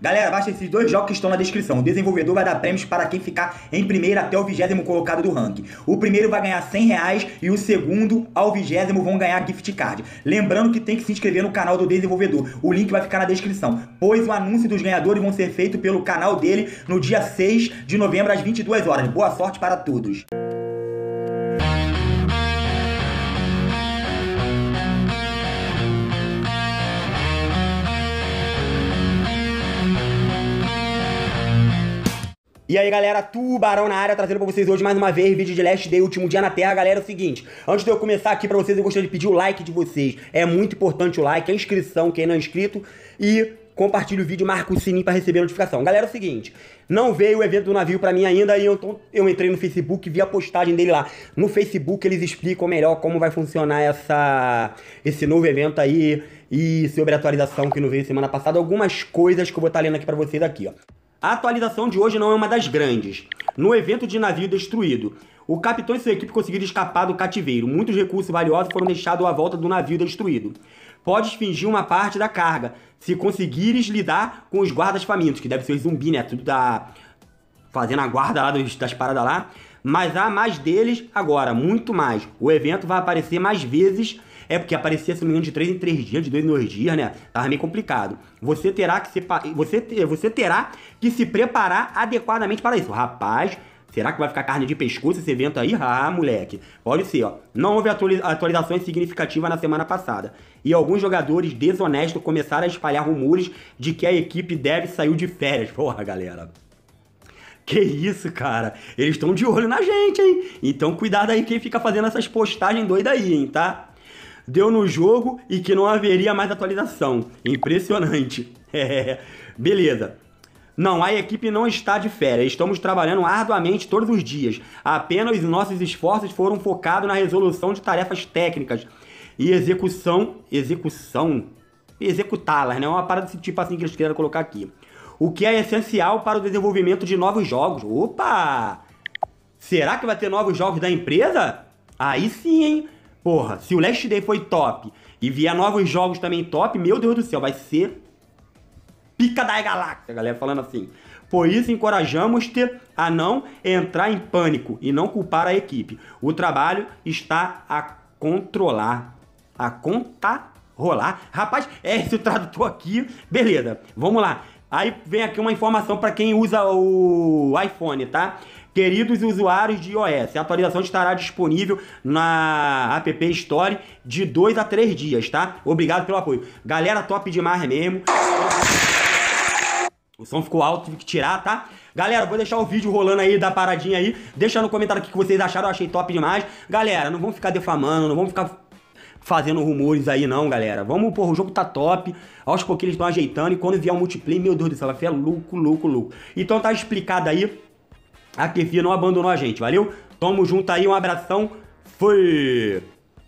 Galera, baixa esses dois jogos que estão na descrição. O desenvolvedor vai dar prêmios para quem ficar em primeiro até o vigésimo colocado do ranking. O primeiro vai ganhar 100 reais e o segundo ao vigésimo vão ganhar gift card. Lembrando que tem que se inscrever no canal do desenvolvedor. O link vai ficar na descrição, pois o anúncio dos ganhadores vão ser feito pelo canal dele no dia 6 de novembro às 22 horas. Boa sorte para todos. E aí, galera, Tubarão na área, trazendo pra vocês hoje mais uma vez vídeo de Last Day, último dia na Terra. Galera, é o seguinte, antes de eu começar aqui pra vocês, eu gostaria de pedir o like de vocês. É muito importante o like, a inscrição, quem não é inscrito, e compartilha o vídeo, marca o sininho para receber a notificação. Galera, é o seguinte, não veio o evento do navio para mim ainda, e eu, então, eu entrei no Facebook vi a postagem dele lá. No Facebook eles explicam melhor como vai funcionar essa, esse novo evento aí, e sobre a atualização que não veio semana passada, algumas coisas que eu vou estar tá lendo aqui para vocês aqui, ó. A atualização de hoje não é uma das grandes. No evento de navio destruído, o capitão e sua equipe conseguiram escapar do cativeiro. Muitos recursos valiosos foram deixados à volta do navio destruído. Podes fingir uma parte da carga, se conseguires lidar com os guardas famintos, que deve ser zumbi, né? Tudo da... Tá fazendo a guarda lá dos, das paradas lá. Mas há mais deles agora, muito mais. O evento vai aparecer mais vezes. É porque aparecia, se não me engano, de 3 em 3 dias, de 2 em 2 dias, né? Tava meio complicado. Você terá que se, você, você terá que se preparar adequadamente para isso. Rapaz, Será que vai ficar carne de pescoço esse evento aí? Ah, moleque. Pode ser, ó. Não houve atualizações significativas na semana passada. E alguns jogadores desonestos começaram a espalhar rumores de que a equipe deve sair de férias. Porra, galera. Que isso, cara? Eles estão de olho na gente, hein? Então cuidado aí quem fica fazendo essas postagens doidas aí, hein, tá? Deu no jogo e que não haveria mais atualização. Impressionante. É, é, é. Beleza. Não, a equipe não está de férias. Estamos trabalhando arduamente todos os dias. Apenas nossos esforços foram focados na resolução de tarefas técnicas e execução. Execução? Executá-las, né? É uma parada desse tipo assim que eles quiseram colocar aqui o que é essencial para o desenvolvimento de novos jogos. Opa! Será que vai ter novos jogos da empresa? Aí sim, hein? Porra, se o Last Day foi top e vier novos jogos também top, meu Deus do céu, vai ser pica da galáxia, galera falando assim. Por isso, encorajamos-te a não entrar em pânico e não culpar a equipe. O trabalho está a controlar, a contar rolar. Rapaz, é esse tradutor aqui. Beleza, vamos lá. Aí vem aqui uma informação para quem usa o iPhone, tá? Queridos usuários de iOS, a atualização estará disponível na App Store de 2 a 3 dias, tá? Obrigado pelo apoio. Galera, top demais mesmo. O som ficou alto, tive que tirar, tá? Galera, vou deixar o vídeo rolando aí, da paradinha aí. Deixa no comentário o que vocês acharam, eu achei top demais. Galera, não vamos ficar defamando, não vamos ficar fazendo rumores aí, não, galera. Vamos, porra, o jogo tá top. Aos pouquinhos eles estão ajeitando. E quando vier o multiplayer, meu Deus do céu, vai ficar louco, louco, louco. Então tá explicado aí. A Kefir não abandonou a gente, valeu? Tamo junto aí, um abração. Fui!